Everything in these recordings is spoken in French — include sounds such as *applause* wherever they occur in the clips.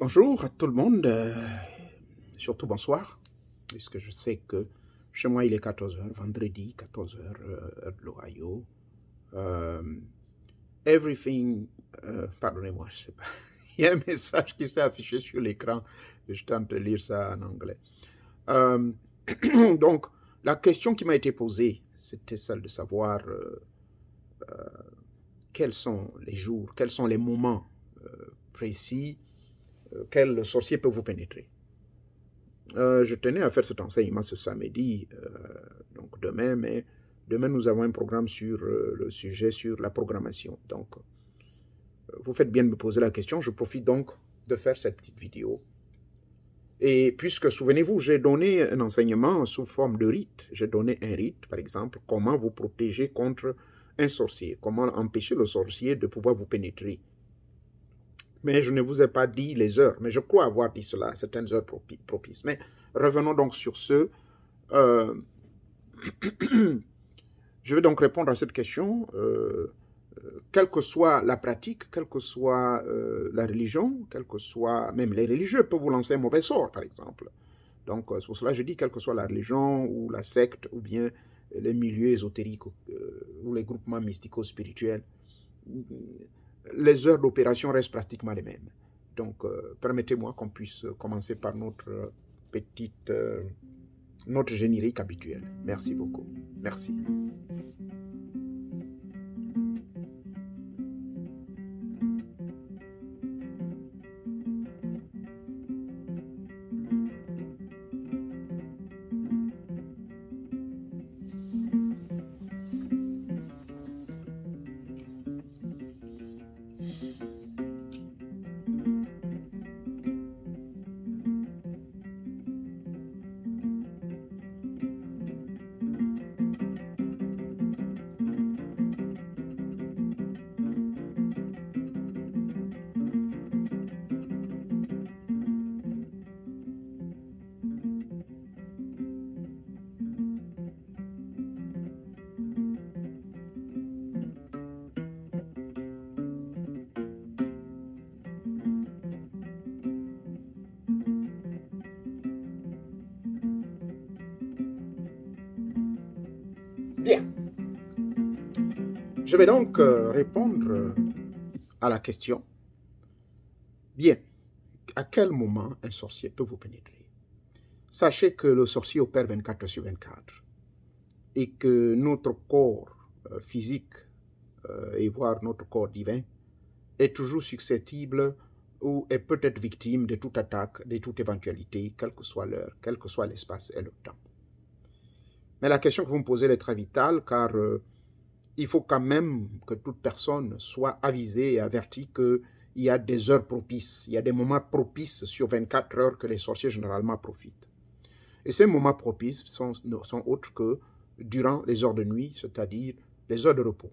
Bonjour à tout le monde, euh, surtout bonsoir, puisque je sais que chez moi il est 14h, vendredi 14h, euh, de l'Ohio. Euh, everything, euh, pardonnez-moi, je sais pas, *laughs* il y a un message qui s'est affiché sur l'écran, je tente de lire ça en anglais. *clears throat* donc, la question qui m'a été posée, c'était celle de savoir quels sont les jours, quels sont les moments précis euh, quel sorcier peut vous pénétrer. Euh, je tenais à faire cet enseignement ce samedi, euh, donc demain, mais demain nous avons un programme sur le sujet sur la programmation. Donc, vous faites bien de me poser la question. Je profite donc de faire cette petite vidéo. Et puisque, souvenez-vous, j'ai donné un enseignement sous forme de rite. J'ai donné un rite, par exemple, comment vous protéger contre un sorcier, comment empêcher le sorcier de pouvoir vous pénétrer mais je ne vous ai pas dit les heures, mais je crois avoir dit cela, certaines heures propices. Mais revenons donc sur ce. Euh, *clears throat* je vais donc répondre à cette question. Euh, euh, quelle que soit la pratique, quelle que soit la religion, quelle que soit même les religieux peuvent vous lancer un mauvais sort, par exemple. Donc c'est pour cela que je dis quelle que soit la religion ou la secte ou bien les milieux ésotériques ou les groupements mysticaux spirituels les heures d'opération restent pratiquement les mêmes. Donc, euh, permettez-moi qu'on puisse commencer par notre euh, petite, euh, notre générique habituel. Merci beaucoup. Merci. Je vais donc euh, répondre à la question. Bien, à quel moment un sorcier peut vous pénétrer Sachez que le sorcier opère 24 sur 24 et que notre corps euh, physique euh, et voire notre corps divin est toujours susceptible ou est peut-être victime de toute attaque, de toute éventualité, quelle que soit l'heure, quel que soit l'espace et le temps. Mais la question que vous me posez est très vitale car il faut quand même que toute personne soit avisée et avertie qu'il y a des heures propices, il y a des moments propices sur 24 heures que les sorciers généralement profitent. Et ces moments propices sont, sont autres que durant les heures de nuit, c'est-à-dire les heures de repos.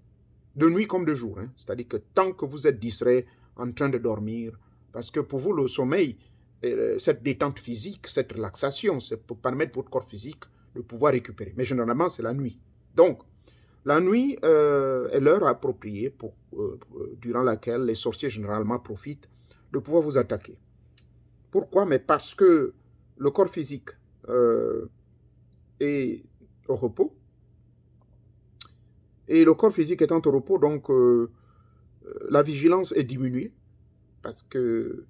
De nuit comme de jour, hein. c'est-à-dire que tant que vous êtes distrait, en train de dormir, parce que pour vous, le sommeil, euh, cette détente physique, cette relaxation, c'est pour permettre à votre corps physique de pouvoir récupérer. Mais généralement, c'est la nuit. Donc, la nuit euh, est l'heure appropriée pour, euh, euh, durant laquelle les sorciers généralement profitent de pouvoir vous attaquer. Pourquoi Mais parce que le corps physique est au repos. Et le corps physique étant au repos, donc la vigilance est diminuée. Parce que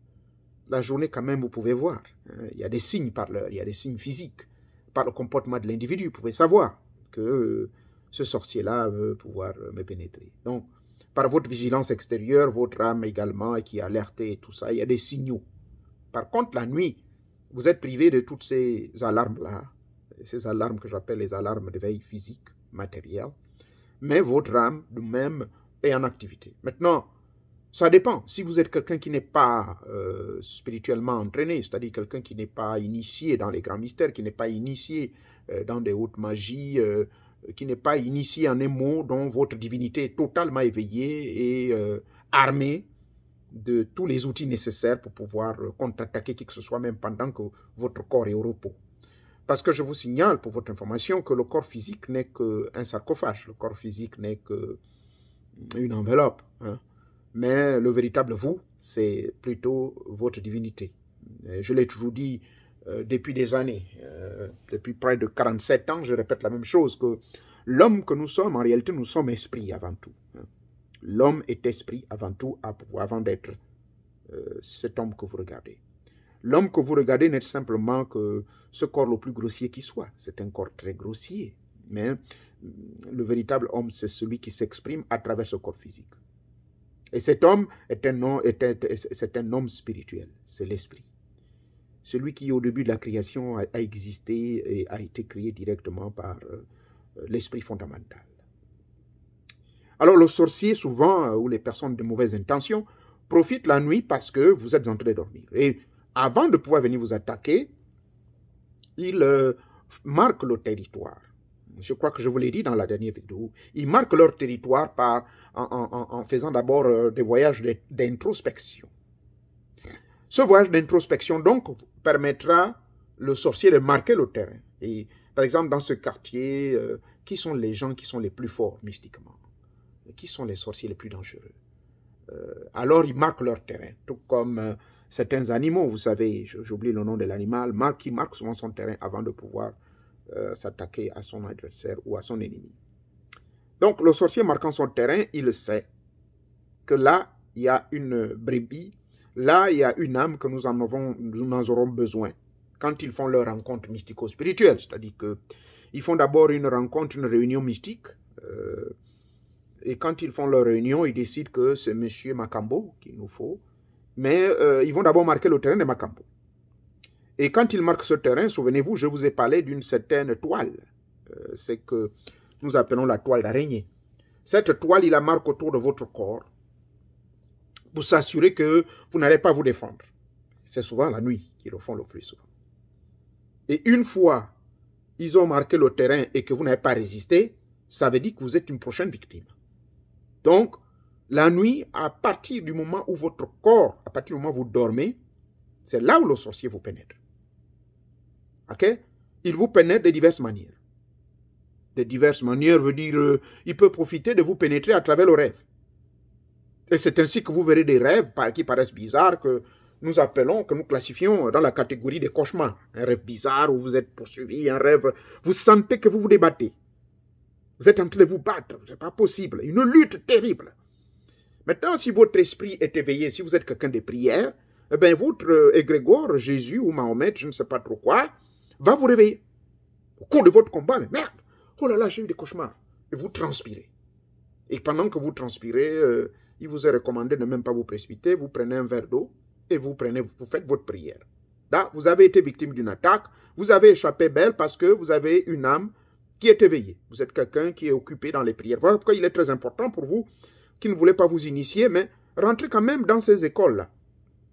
la journée, quand même, vous pouvez voir. Hein. il y a des signes par l'heure, il y a des signes physiques. Par le comportement de l'individu, vous pouvez savoir que ce sorcier-là veut pouvoir euh, me pénétrer. Donc, par votre vigilance extérieure, votre âme également qui est et tout ça, il y a des signaux. Par contre, la nuit, vous êtes privé de toutes ces alarmes-là, ces alarmes que j'appelle les alarmes de veille physique, matérielle, mais votre âme, de même, est en activité. Maintenant, ça dépend. Si vous êtes quelqu'un qui n'est pas euh, spirituellement entraîné, c'est-à-dire quelqu'un qui n'est pas initié dans les grands mystères, qui n'est pas initié euh, dans des hautes magies, euh, qui n'est pas initié en un mot, dont votre divinité est totalement éveillée et euh, armée de tous les outils nécessaires pour pouvoir euh, contre-attaquer qui que ce soit, même pendant que votre corps est au repos. Parce que je vous signale, pour votre information, que le corps physique n'est qu'un sarcophage, le corps physique n'est qu'une enveloppe. Hein. Mais le véritable vous, c'est plutôt votre divinité. Je l'ai toujours dit, euh, depuis des années, euh, depuis près de 47 ans, je répète la même chose, que l'homme que nous sommes, en réalité, nous sommes esprit avant tout. Hein. L'homme est esprit avant tout, avant d'être euh, cet homme que vous regardez. L'homme que vous regardez n'est simplement que ce corps le plus grossier qui soit. C'est un corps très grossier. Mais le véritable homme, c'est celui qui s'exprime à travers ce corps physique. Et cet homme est un, est un homme spirituel, c'est l'esprit celui qui au début de la création a, existé et a été créé directement par euh, euh, l'esprit fondamental. Alors le sorcier, souvent, euh, ou les personnes de mauvaise intention, profitent la nuit parce que vous êtes en train de dormir. Et avant de pouvoir venir vous attaquer, ils marquent le territoire. Je crois que je vous l'ai dit dans la dernière vidéo. Ils marquent leur territoire en faisant d'abord des voyages d'introspection. Ce voyage d'introspection donc permettra le sorcier de marquer le terrain. Et par exemple, dans ce quartier, euh, qui sont les gens qui sont les plus forts mystiquement Qui sont les sorciers les plus dangereux euh, Alors ils marquent leur terrain, tout comme euh, certains animaux, vous savez, j'oublie le nom de l'animal, qui marque souvent son terrain avant de pouvoir s'attaquer à son adversaire ou à son ennemi. Donc le sorcier marquant son terrain, il sait que là, il y a une brebis Là, il y a une âme que nous en, avons, nous aurons besoin quand ils font leur rencontre mystico-spirituelle. C'est-à-dire qu'ils font d'abord une rencontre, une réunion mystique. Euh, et quand ils font leur réunion, ils décident que c'est Monsieur Macambo qu'il nous faut. Mais euh, ils vont d'abord marquer le terrain de Macambo. Et quand ils marquent ce terrain, souvenez-vous, je vous ai parlé d'une certaine toile. Euh, c'est que nous appelons la toile d'araignée. Cette toile, il la marque autour de votre corps pour s'assurer que vous n'allez pas vous défendre. C'est souvent la nuit qu'ils le font le plus souvent. Et une fois ils ont marqué le terrain et que vous n'avez pas résisté, ça veut dire que vous êtes une prochaine victime. Donc, la nuit, à partir du moment où votre corps, à partir du moment où vous dormez, c'est là où le sorcier vous pénètre. OK Il vous pénètre de diverses manières. De diverses manières veut dire, euh, il peut profiter de vous pénétrer à travers le rêve. Et c'est ainsi que vous verrez des rêves qui paraissent bizarres, que nous appelons, que nous classifions dans la catégorie des cauchemars. Un rêve bizarre où vous êtes poursuivi, un rêve... Vous sentez que vous vous débattez. Vous êtes en train de vous battre, Ce n'est pas possible. Une lutte terrible. Maintenant, si votre esprit est éveillé, si vous êtes quelqu'un de prière, eh bien, votre euh, égrégore, Jésus ou Mahomet, je ne sais pas trop quoi, va vous réveiller. Au cours de votre combat, mais merde, oh là là, j'ai eu des cauchemars. Et vous transpirez. Et pendant que vous transpirez, euh, il vous est recommandé de même pas vous précipiter, vous prenez un verre d'eau et vous, prenez, vous faites votre prière. Là, vous avez été victime d'une attaque, vous avez échappé belle parce que vous avez une âme qui est éveillée. Vous êtes quelqu'un qui est occupé dans les prières. Voilà pourquoi il est très important pour vous, qui ne voulez pas vous initier, mais rentrez quand même dans ces écoles-là,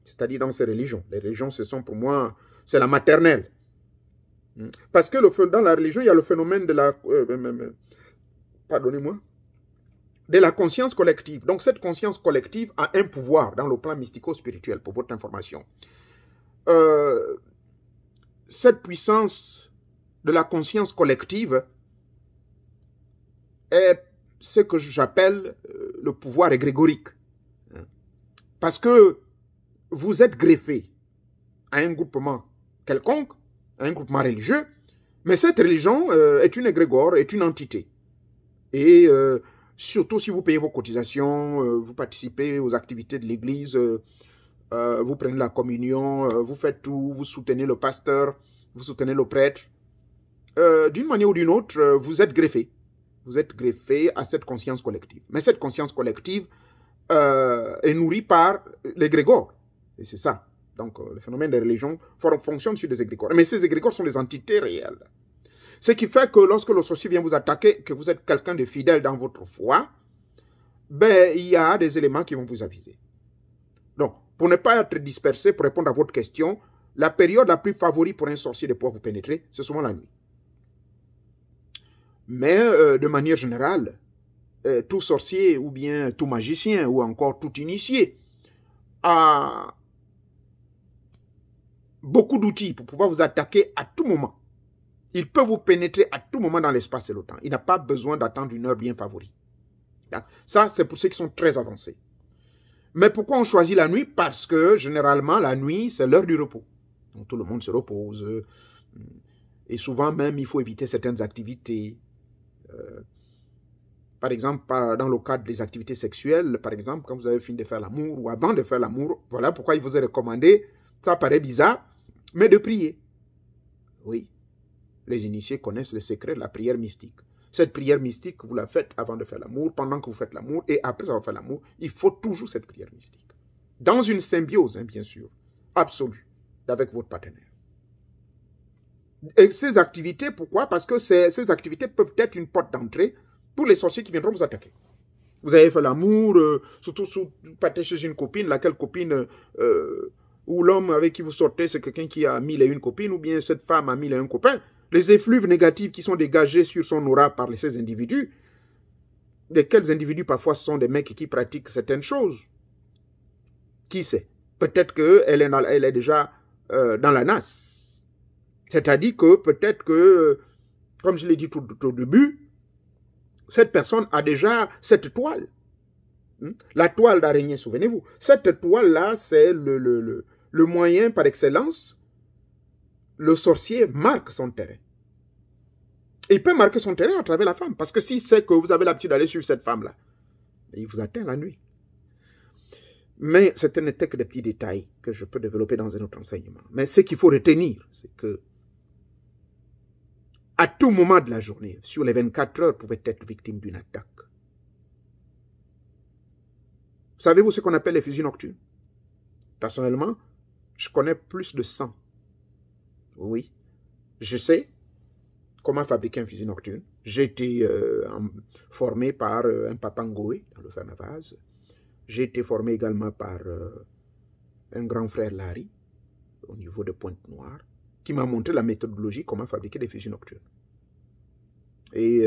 c'est-à-dire dans ces religions. Les religions, ce sont pour moi, c'est la maternelle. Hmm. Parce que dans la religion, il y a le phénomène de la... Euh, euh, euh, pardonnez-moi, de la conscience collective. Donc cette conscience collective a un pouvoir dans le plan mystico-spirituel, pour votre information. Euh, cette puissance de la conscience collective est ce que j'appelle euh, le pouvoir égrégorique. Hein. Parce que vous êtes greffé à un groupement quelconque, à un groupement religieux, mais cette religion euh, est une égrégore, est une entité. Et surtout si vous payez vos cotisations, euh, vous participez aux activités de l'Église, euh, euh, vous prenez la communion, vous faites tout, vous soutenez le pasteur, vous soutenez le prêtre. d'une manière ou d'une autre, vous êtes greffé. Vous êtes greffé à cette conscience collective. Mais cette conscience collective est nourrie par les grégores. Et c'est ça. Donc, le phénomène des religions fonctionne sur des égrégores. Mais ces égrégores sont des entités réelles. Ce qui fait que lorsque le sorcier vient vous attaquer, que vous êtes quelqu'un de fidèle dans votre foi, ben, il y a des éléments qui vont vous aviser. Donc, pour ne pas être dispersé, pour répondre à votre question, la période la plus favori pour un sorcier de pouvoir vous pénétrer, c'est souvent la nuit. Mais euh, de manière générale, euh, tout sorcier ou bien tout magicien ou encore tout initié a beaucoup d'outils pour pouvoir vous attaquer à tout moment. Il peut vous pénétrer à tout moment dans l'espace et le temps. Il n'a pas besoin d'attendre une heure bien favorie. Hein? Ça, c'est pour ceux qui sont très avancés. Mais pourquoi on choisit la nuit Parce que généralement, la nuit, c'est l'heure du repos. Donc tout le monde se repose. Et souvent même, il faut éviter certaines activités. Euh, par exemple, dans le cadre des activités sexuelles, par exemple, quand vous avez fini de faire l'amour ou avant de faire l'amour, voilà pourquoi il vous est recommandé, ça paraît bizarre, mais de prier. Oui, les initiés connaissent le secret de la prière mystique. Cette prière mystique, vous la faites avant de faire l'amour, pendant que vous faites l'amour et après avoir fait l'amour. Il faut toujours cette prière mystique. Dans une symbiose, hein, bien sûr, absolue, avec votre partenaire. Et ces activités, pourquoi Parce que ces, activités peuvent être une porte d'entrée pour les sorciers qui viendront vous attaquer. Vous avez fait l'amour, euh, surtout si vous partez chez une copine, laquelle copine, euh, euh, ou l'homme avec qui vous sortez, c'est quelqu'un qui a mille et une copine ou bien cette femme a mille et un copains les effluves négatives qui sont dégagées sur son aura par ces individus, quels individus parfois sont des mecs qui pratiquent certaines choses. Qui sait Peut-être qu'elle est, elle est déjà euh, dans la nasse. C'est-à-dire que peut-être que, comme je l'ai dit tout, au début, cette personne a déjà cette toile. Hmm? La toile d'araignée, souvenez-vous. Cette toile-là, c'est le, le moyen par excellence le sorcier marque son terrain. Et il peut marquer son terrain à travers la femme. Parce que s'il sait que vous avez l'habitude d'aller suivre cette femme-là, il vous atteint la nuit. Mais ce n'était que des petits détails que je peux développer dans un autre enseignement. Mais ce qu'il faut retenir, c'est que à tout moment de la journée, sur les 24 heures, vous pouvez être victime d'une attaque. Savez-vous ce qu'on appelle les fusils nocturnes Personnellement, je connais plus de 100. Oui, je sais comment fabriquer un fusil nocturne. J'ai été euh, formé par euh, un papa Ngoé, dans le Fernavaz. J'ai été formé également par euh, un grand frère Larry, au niveau de Pointe-Noire, qui m'a montré la méthodologie comment fabriquer des fusils nocturnes. Et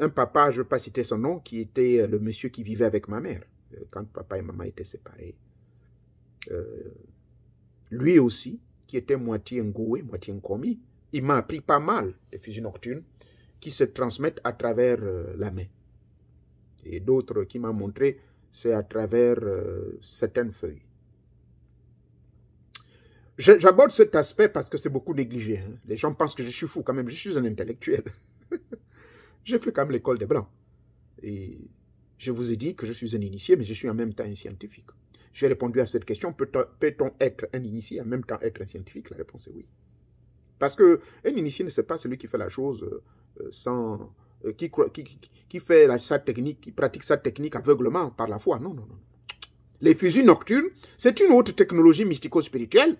un papa, je ne veux pas citer son nom, qui était le monsieur qui vivait avec ma mère, quand papa et maman étaient séparés. lui aussi, qui était moitié Ngoé, moitié Nkomi, il m'a appris pas mal les fusils nocturnes qui se transmettent à travers euh, la main. Et d'autres qui m'ont montré, c'est à travers euh, certaines feuilles. J'aborde cet aspect parce que c'est beaucoup négligé. Hein. Les gens pensent que je suis fou quand même, je suis un intellectuel. *laughs* J'ai fait quand même l'école des Blancs. Et je vous ai dit que je suis un initié, mais je suis en même temps un scientifique. J'ai répondu à cette question, peut-on être un initié en même temps être un scientifique La réponse est oui. Parce qu'un initié ne sait pas celui qui fait la chose euh, euh, sans... Euh, qui, fait la, sa technique, qui pratique sa technique aveuglement par la foi. Non, non, non. Les fusils nocturnes, c'est une autre technologie mystico-spirituelle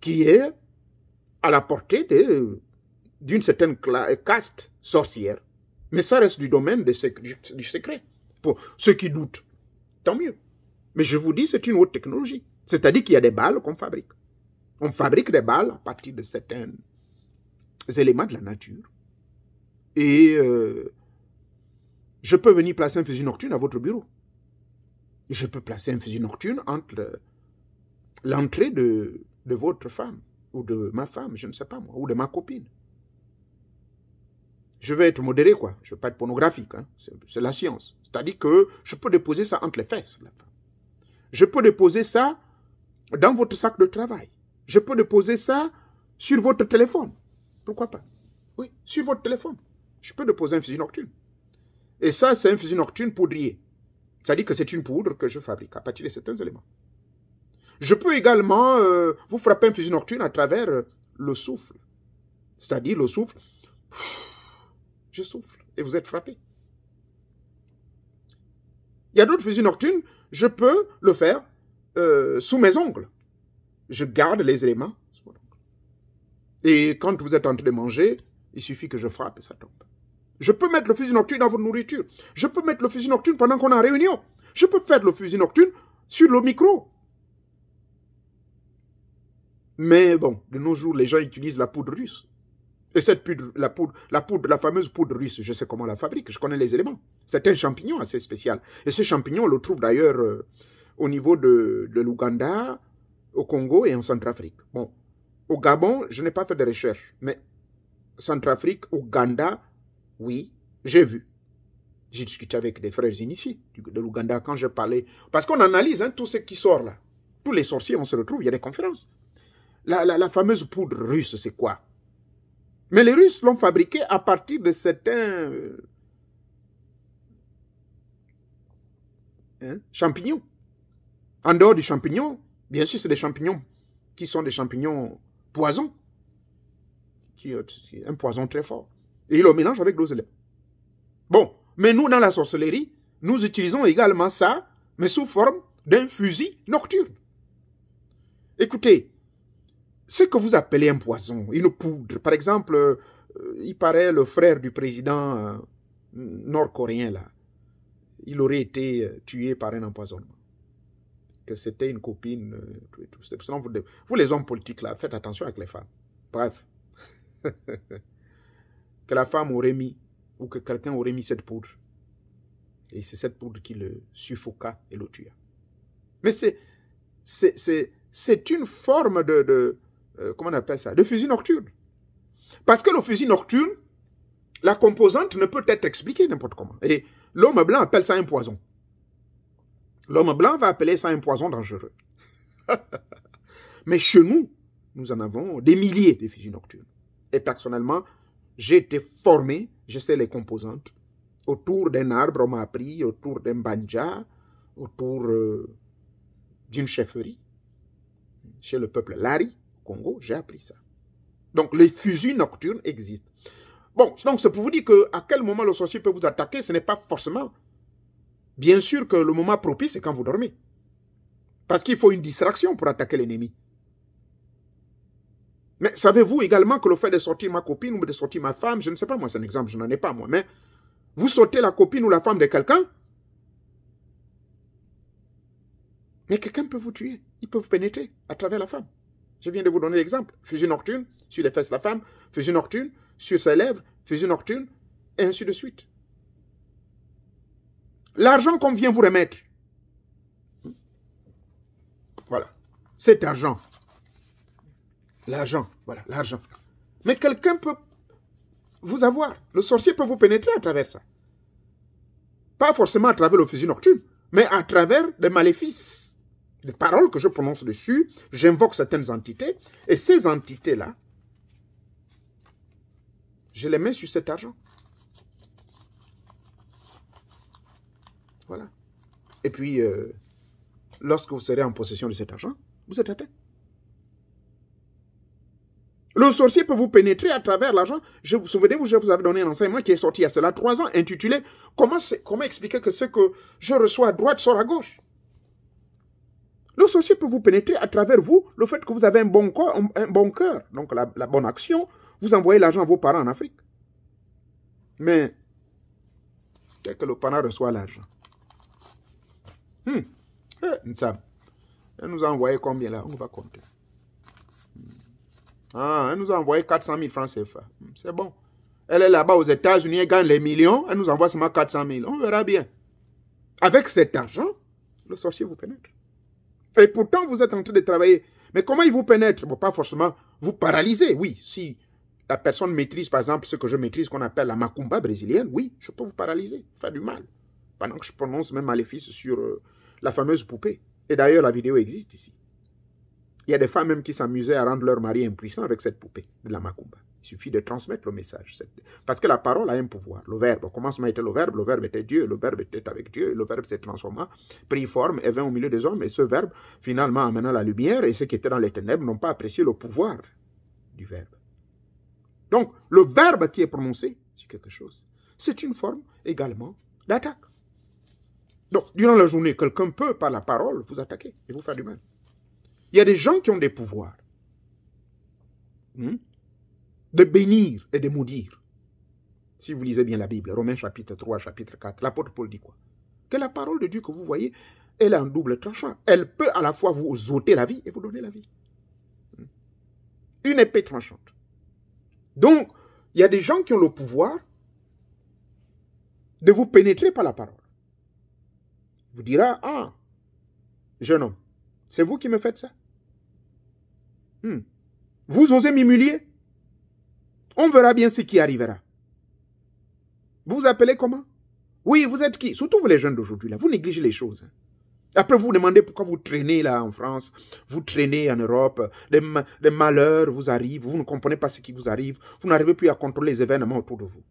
qui est à la portée d'une certaine caste sorcière. Mais ça reste du domaine du, du, secret. Pour ceux qui doutent, tant mieux. Mais je vous dis, c'est une autre technologie. C'est-à-dire qu'il y a des balles qu'on fabrique. On fabrique des balles à partir de certaines éléments de la nature. Et euh, je peux venir placer un fusil nocturne à votre bureau. Je peux placer un fusil nocturne entre l'entrée de, votre femme ou de ma femme, je ne sais pas moi, ou de ma copine. Je vais être modéré, quoi. Je ne veux pas être pornographique. Hein. C'est la science. C'est-à-dire que je peux déposer ça entre les fesses. Je peux déposer ça dans votre sac de travail. Je peux déposer ça sur votre téléphone. Pourquoi pas Oui, sur votre téléphone. Je peux déposer un fusil nocturne. Et ça, c'est un fusil nocturne poudrier. C'est-à-dire que c'est une poudre que je fabrique à partir de certains éléments. Je peux également euh, vous frapper un fusil nocturne à travers euh, le souffle. C'est-à-dire le souffle. Je souffle et vous êtes frappé. Il y a d'autres fusils nocturnes, je peux le faire euh, sous mes ongles. Je garde les éléments et quand vous êtes en train de manger, il suffit que je frappe et ça tombe. Je peux mettre le fusil nocturne dans votre nourriture. Je peux mettre le fusil nocturne pendant qu'on est en réunion. Je peux faire le fusil nocturne sur le micro. Mais bon, de nos jours, les gens utilisent la poudre russe. Et cette poudre, la poudre, la poudre, la fameuse poudre russe, je sais comment la fabrique, je connais les éléments. C'est un champignon assez spécial. Et ce champignon, on le trouve d'ailleurs euh, au niveau de, de l'Ouganda, au Congo et en Centrafrique. Bon, au Gabon, je n'ai pas fait de recherche, mais Centrafrique, Ouganda, oui, j'ai vu. J'ai discuté avec des frères initiés de l'Ouganda quand j'ai parlé. Parce qu'on analyse hein, tout ce qui sort là. Tous les sorciers, on se retrouve, il y a des conférences. La, fameuse poudre russe, c'est quoi Mais les Russes l'ont fabriquée à partir de certains euh, hein, champignons. En dehors du champignon, bien sûr, c'est des champignons qui sont des champignons poison, qui est un poison très fort. Et il le mélange avec d'autres. élèves. Bon, mais nous, dans la sorcellerie, nous utilisons également ça, mais sous forme d'un fusil nocturne. Écoutez, ce que vous appelez un poison, une poudre, par exemple, euh, il paraît le frère du président euh, nord-coréen, là, il aurait été euh, tué par un empoisonnement que c'était une copine, euh, tout et tout. vous, les hommes politiques, là, faites attention avec les femmes. Bref. *laughs* que la femme aurait mis, ou que quelqu'un aurait mis cette poudre. Et c'est cette poudre qui le suffoqua et le tua. Mais c'est, c'est, une forme de, euh, comment on appelle ça, de fusil nocturne. Parce que le fusil nocturne, la composante ne peut être expliquée n'importe comment. Et l'homme blanc appelle ça un poison. L'homme blanc va appeler ça un poison dangereux. *laughs* Mais chez nous, nous en avons des milliers de fusils nocturnes. Et personnellement, j'ai été formé, je sais les composantes. Autour d'un arbre, on m'a appris, autour d'un banja, autour euh, d'une chefferie. Chez le peuple Lari, au Congo, j'ai appris ça. Donc les fusils nocturnes existent. Bon, donc c'est pour vous dire que à quel moment le sorcier peut vous attaquer, ce n'est pas forcément Bien sûr que le moment propice, c'est quand vous dormez. Parce qu'il faut une distraction pour attaquer l'ennemi. Mais savez-vous également que le fait de sortir ma copine ou de sortir ma femme, je ne sais pas moi, c'est un exemple, je n'en ai pas moi, mais vous sortez la copine ou la femme de quelqu'un, mais quelqu'un peut vous tuer, il peut vous pénétrer à travers la femme. Je viens de vous donner l'exemple. une nocturne sur les fesses de la femme, une nocturne sur ses lèvres, une nocturne, et ainsi de suite. L'argent qu'on vient vous remettre, voilà, cet argent, l'argent, voilà, l'argent. Mais quelqu'un peut vous avoir. Le sorcier peut vous pénétrer à travers ça. Pas forcément à travers fusil nocturne, mais à travers des maléfices, des paroles que je prononce dessus. J'invoque certaines entités. Et ces entités-là, je les mets sur cet argent. Voilà. Et puis, euh, lorsque vous serez en possession de cet argent, vous êtes atteint. Le sorcier peut vous pénétrer à travers l'argent. Je vous souvenez-vous, je vous avais donné un enseignement qui est sorti il y a cela trois ans, intitulé comment, expliquer que ce que je reçois à droite sort à gauche Le sorcier peut vous pénétrer à travers vous, le fait que vous avez un bon corps, un, bon cœur, donc la, la bonne action. Vous envoyez l'argent à vos parents en Afrique. Mais dès que le parent reçoit l'argent, Hum, Elle nous a envoyé combien là On va compter. Hmm. Ah, elle nous a envoyé 400 000 francs CFA. Hmm, c'est bon. Elle est là-bas aux États-Unis, elle gagne les millions, elle nous envoie seulement 400 000. On verra bien. Avec cet argent, le sorcier vous pénètre. Et pourtant, vous êtes en train de travailler. Mais comment il vous pénètre bon, Pas forcément vous paralyser. Oui, si la personne maîtrise, par exemple, ce que je maîtrise, qu'on appelle la macumba brésilienne, oui, je peux vous paralyser, faire du mal pendant que je prononce mes maléfices sur euh, la fameuse poupée. Et d'ailleurs, la vidéo existe ici. Il y a des femmes même qui s'amusaient à rendre leur mari impuissant avec cette poupée de la Macumba. Il suffit de transmettre le message. Parce que la parole a un pouvoir. Le verbe, au commencement était le verbe, le verbe était Dieu, le verbe était avec Dieu, le verbe s'est transformé, pris forme et vint au milieu des hommes. Et ce verbe, finalement, amena la lumière, et ceux qui étaient dans les ténèbres n'ont pas apprécié le pouvoir du verbe. Donc, le verbe qui est prononcé sur quelque chose, c'est une forme également d'attaque. Donc, durant la journée, quelqu'un peut, par la parole, vous attaquer et vous faire du mal. Il y a des gens qui ont des pouvoirs. Hmm? De bénir et de maudire. Si vous lisez bien la Bible, Romains chapitre 3, chapitre 4, l'apôtre Paul dit quoi Que la parole de Dieu que vous voyez, elle est en double tranchant. Elle peut à la fois vous ôter la vie et vous donner la vie. Hmm? Une épée tranchante. Donc, il y a des gens qui ont le pouvoir de vous pénétrer par la parole vous dira Ah, jeune homme, c'est vous qui me faites ça hmm. Vous osez m'humilier On verra bien ce qui arrivera. Vous vous appelez comment Oui, vous êtes qui Surtout vous les jeunes d'aujourd'hui, là, vous négligez les choses. Hein. Après, vous demandez pourquoi vous traînez là en France, vous traînez en Europe, des malheurs vous arrivent, vous ne comprenez pas ce qui vous arrive, vous n'arrivez plus à contrôler les événements autour de vous.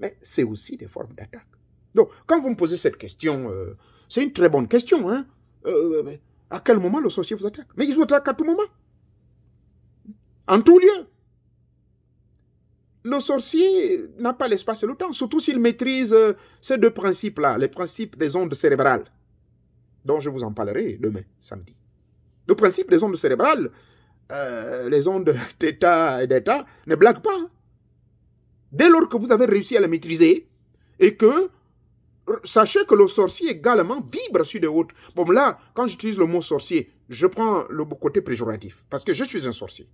Mais c'est aussi des formes d'attaque. Donc, quand vous me posez cette question, euh, c'est une très bonne question. Hein. Euh, euh, euh, à quel moment le sorcier vous attaque Mais il vous attaque à tout moment. En tout lieu. Le sorcier n'a pas l'espace et le temps, surtout s'il maîtrise ces deux principes-là, les principes des ondes cérébrales, dont je vous en parlerai demain, samedi. Le principe des ondes cérébrales, les ondes d'état *laughs* et d'état, ne blague pas. Hein. Dès lors que vous avez réussi à les maîtriser et que sachez que le sorcier également vibre sur des autres. Bon, là, quand j'utilise le mot sorcier, je prends le côté préjuratif. parce que je suis un sorcier.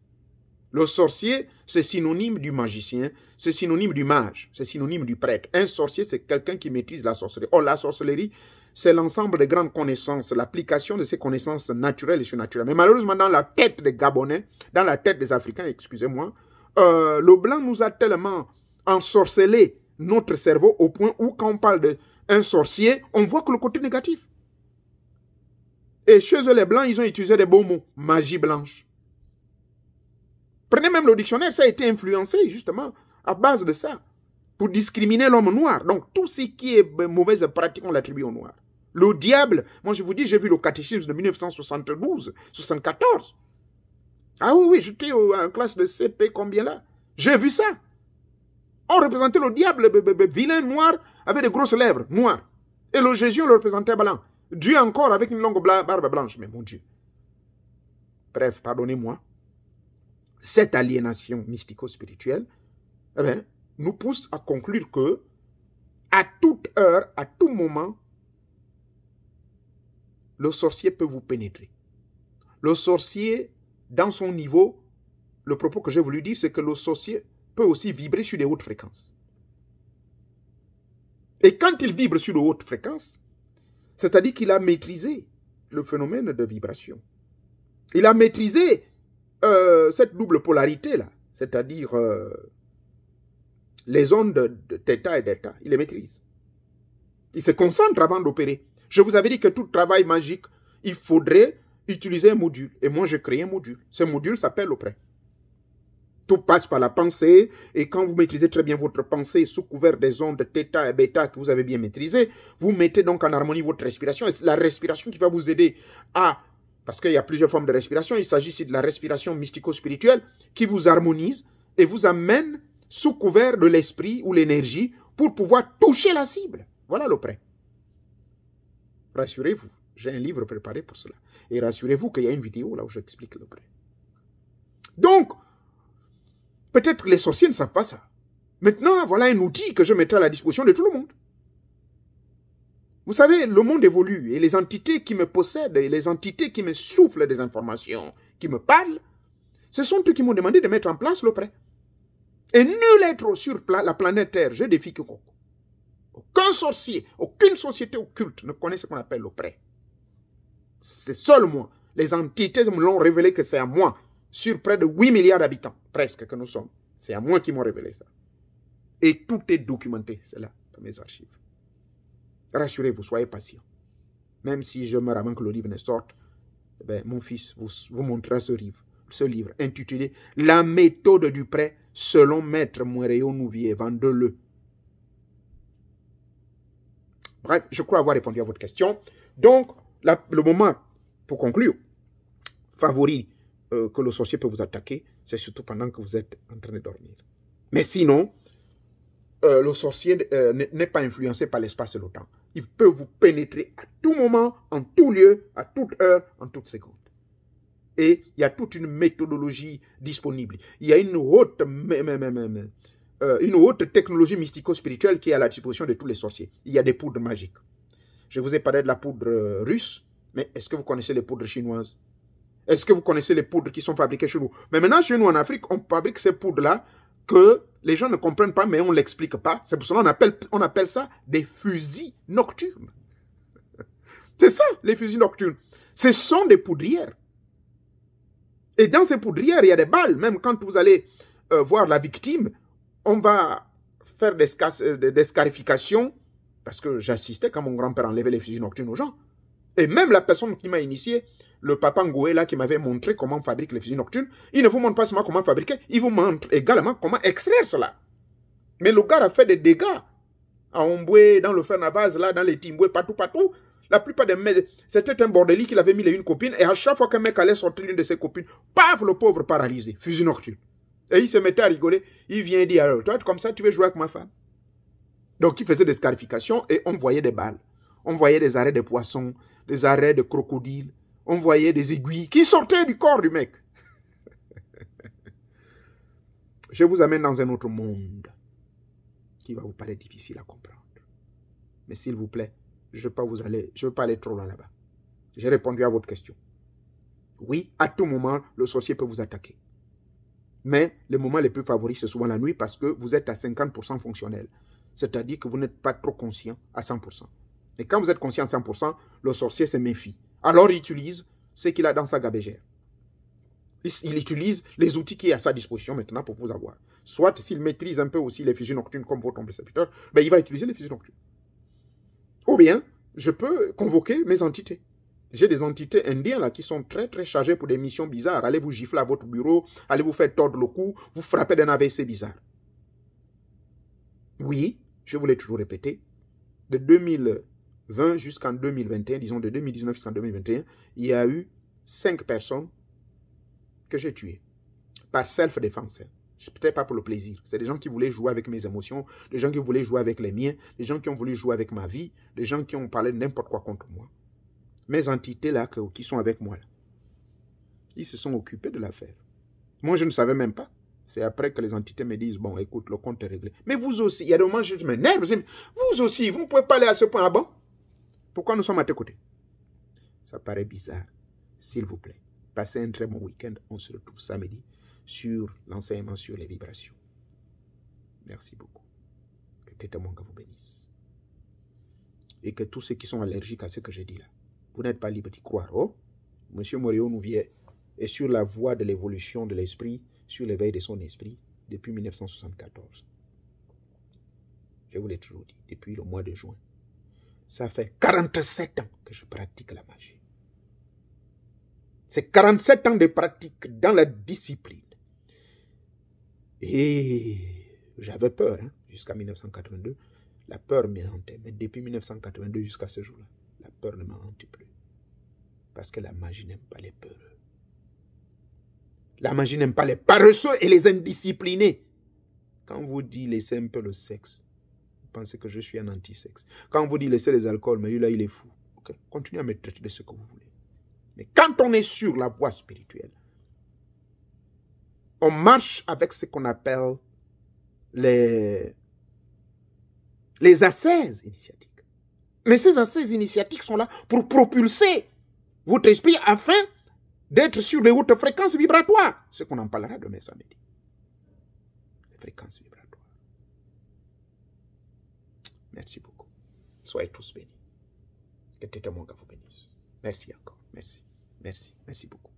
Le sorcier, c'est synonyme du magicien, c'est synonyme du mage, c'est synonyme du prêtre. Un sorcier, c'est quelqu'un qui maîtrise la sorcellerie. Or, la sorcellerie, c'est l'ensemble des grandes connaissances, l'application de ces connaissances naturelles et surnaturelles. Mais malheureusement, dans la tête des Gabonais, dans la tête des Africains, excusez-moi, euh, le blanc nous a tellement ensorcelé notre cerveau au point où quand on parle de un sorcier, on voit que le côté négatif. Et chez eux, les Blancs, ils ont utilisé des beaux mots. Magie blanche. Prenez même le dictionnaire, ça a été influencé justement à base de ça. Pour discriminer l'homme noir. Donc tout ce qui est ben, mauvaise pratique, on l'attribue au noir. Le diable, moi je vous dis, j'ai vu le catéchisme de 1972, 74. Ah oui, oui, j'étais en classe de CP combien là J'ai vu ça. On représentait le diable, ben, ben, vilain noir, avec de grosses lèvres noires. Et le Jésus le représentait blanc. Dieu encore avec une longue barbe blanche. Mais mon Dieu. Bref, pardonnez-moi. Cette aliénation mystico-spirituelle eh ben, nous pousse à conclure que, à toute heure, à tout moment, le sorcier peut vous pénétrer. Le sorcier, dans son niveau, le propos que j'ai voulu dire, c'est que le sorcier peut aussi vibrer sur des hautes fréquences. Et quand il vibre sur de hautes fréquences, c'est-à-dire qu'il a maîtrisé le phénomène de vibration. Il a maîtrisé euh, cette double polarité-là, c'est-à-dire euh, les ondes de θ et delta. Il les maîtrise. Il se concentre avant d'opérer. Je vous avais dit que tout travail magique, il faudrait utiliser un module. Et moi, j'ai créé un module. Ce module s'appelle auprès. Tout passe par la pensée. Et quand vous maîtrisez très bien votre pensée sous couvert des ondes θ et bêta que vous avez bien maîtrisées, vous mettez donc en harmonie votre respiration. Et c'est la respiration qui va vous aider à... Parce qu'il y a plusieurs formes de respiration. Il s'agit ici de la respiration mystico-spirituelle qui vous harmonise et vous amène sous couvert de l'esprit ou l'énergie pour pouvoir toucher la cible. Voilà le prêt. Rassurez-vous, j'ai un livre préparé pour cela. Et rassurez-vous qu'il y a une vidéo là où j'explique le prêt. Donc, Peut-être que les sorciers ne savent pas ça. Maintenant, voilà un outil que je mettrai à la disposition de tout le monde. Vous savez, le monde évolue et les entités qui me possèdent et les entités qui me soufflent des informations, qui me parlent, ce sont eux qui m'ont demandé de mettre en place le Et nul être sur la planète Terre, je défie quiconque. Aucun sorcier, aucune société occulte ne connaît ce qu'on appelle le C'est seul moi. Les entités me l'ont révélé que c'est à moi sur près de 8 milliards d'habitants, presque, que nous sommes. C'est à moi qui m'ont révélé ça. Et tout est documenté, c'est là, dans mes archives. Rassurez-vous, soyez patient. Même si je me ramène que le livre ne sorte, eh ben, mon fils vous, vous montrera ce livre, ce livre intitulé « La méthode du prêt selon Maître moireau, Nouvier, vendez-le ». Bref, je crois avoir répondu à votre question. Donc, le moment, pour conclure, favori euh, que le sorcier peut vous attaquer, c'est surtout pendant que vous êtes en train de dormir. Mais sinon, euh, le sorcier euh, n'est pas influencé par l'espace et le temps. Il peut vous pénétrer à tout moment, en tout lieu, à toute heure, en toute seconde. Et il y a toute une méthodologie disponible. Il y a une haute, une haute technologie mystico-spirituelle qui est à la disposition de tous les sorciers. Il y a des poudres magiques. Je vous ai parlé de la poudre russe, mais est-ce que vous connaissez les poudres chinoises est-ce que vous connaissez les poudres qui sont fabriquées chez nous Mais maintenant, chez nous en Afrique, on fabrique ces poudres-là que les gens ne comprennent pas, mais on ne l'explique pas. C'est pour cela qu'on appelle, on appelle ça des fusils nocturnes. *laughs* C'est ça, les fusils nocturnes. Ce sont des poudrières. Et dans ces poudrières, il y a des balles. Même quand vous allez euh, voir la victime, on va faire des, euh, des scarifications. Parce que j'assistais quand mon grand-père enlevait les fusils nocturnes aux gens. Et même la personne qui m'a initié, le papa Ngoé là qui m'avait montré comment fabriquer les fusils nocturnes, il ne vous montre pas seulement comment fabriquer, il vous montre également comment extraire cela. Mais le gars a fait des dégâts à Omboué, dans le fer là, dans les Timboué, partout, partout. La plupart des mecs, c'était un bordelis qu'il avait mis les une copine et à chaque fois qu'un mec allait sortir l'une de ses copines, paf, le pauvre paralysé, fusil nocturne. Et il se mettait à rigoler. Il vient dire, alors, toi, comme ça, tu veux jouer avec ma femme Donc, il faisait des scarifications et on voyait des balles. On voyait des arrêts de poissons, des arrêts de crocodile. On voyait des aiguilles qui sortaient du corps du mec. *laughs* Je vous amène dans un autre monde qui va vous paraître difficile à comprendre. Mais s'il vous plaît, je ne veux pas vous aller, je veux pas trop loin là-bas. J'ai répondu à votre question. Oui, à tout moment, le sorcier peut vous attaquer. Mais les moments les plus favoris, c'est souvent la nuit parce que vous êtes à 50% fonctionnel. C'est-à-dire que vous n'êtes pas trop conscient à 100%. Et quand vous êtes conscient 100%, le sorcier se méfie. Alors il utilise ce qu'il a dans sa gabégère. Il, utilise les outils qui est à sa disposition maintenant pour vous avoir. Soit s'il maîtrise un peu aussi les fusions nocturnes comme votre ambassadeur, ben, il va utiliser les fusions nocturnes. Ou bien, je peux convoquer mes entités. J'ai des entités indiennes là, qui sont très très chargées pour des missions bizarres. Allez vous gifler à votre bureau, allez vous faire tordre le cou, vous frapper d'un AVC bizarre. Oui, je vous l'ai toujours répété, de 2000 jusqu'en 2021, disons de 2019 jusqu'en 2021, il y a eu cinq personnes que j'ai tuées par self-défense. Peut-être pas pour le plaisir. C'est des gens qui voulaient jouer avec mes émotions, des gens qui voulaient jouer avec les miens, des gens qui ont voulu jouer avec ma vie, des gens qui ont parlé n'importe quoi contre moi. Mes entités là qui sont avec moi, là, ils se sont occupés de l'affaire. Moi, je ne savais même pas. C'est après que les entités me disent, bon, écoute, le compte est réglé. Mais vous aussi, il y a des moments je m'énerve. Vous aussi, vous ne pouvez pas aller à ce point. là, ah bon pourquoi nous sommes à tes côtés Ça paraît bizarre. S'il vous plaît, passez un très bon week-end. On se retrouve samedi sur l'enseignement sur les vibrations. Merci beaucoup. Que tes témoins vous bénisse. Et que tous ceux qui sont allergiques à ce que j'ai dit là, vous n'êtes pas libre d'y croire. Oh? Monsieur Morio Nouvier est sur la voie de l'évolution de l'esprit, sur l'éveil de son esprit, depuis 1974. Je vous l'ai toujours dit, depuis le mois de juin ça fait 47 ans que je pratique la magie. C'est 47 ans de pratique dans la discipline. Et j'avais peur hein, jusqu'à 1982. La peur me Mais depuis 1982 jusqu'à ce jour-là, la peur ne m'a plus. Parce que la magie n'aime pas les peureux. La magie n'aime pas les paresseux et les indisciplinés. Quand vous dites laissez un peu le sexe, pensez que je suis un antisexe. Quand on vous dit laissez les alcools, mais lui là, il est fou. Continuez à me traiter de ce que vous voulez. Mais quand on est sur la voie spirituelle, on marche avec ce qu'on appelle les, les initiatiques. Mais ces assaises initiatiques sont là pour propulser votre esprit afin d'être sur les hautes fréquences vibratoires. Ce qu'on en parlera demain samedi. Les fréquences vibratoires. Merci beaucoup. Soyez tous bénis. Que Tété mon vous bénisse. Merci encore. Merci. Merci. Merci beaucoup.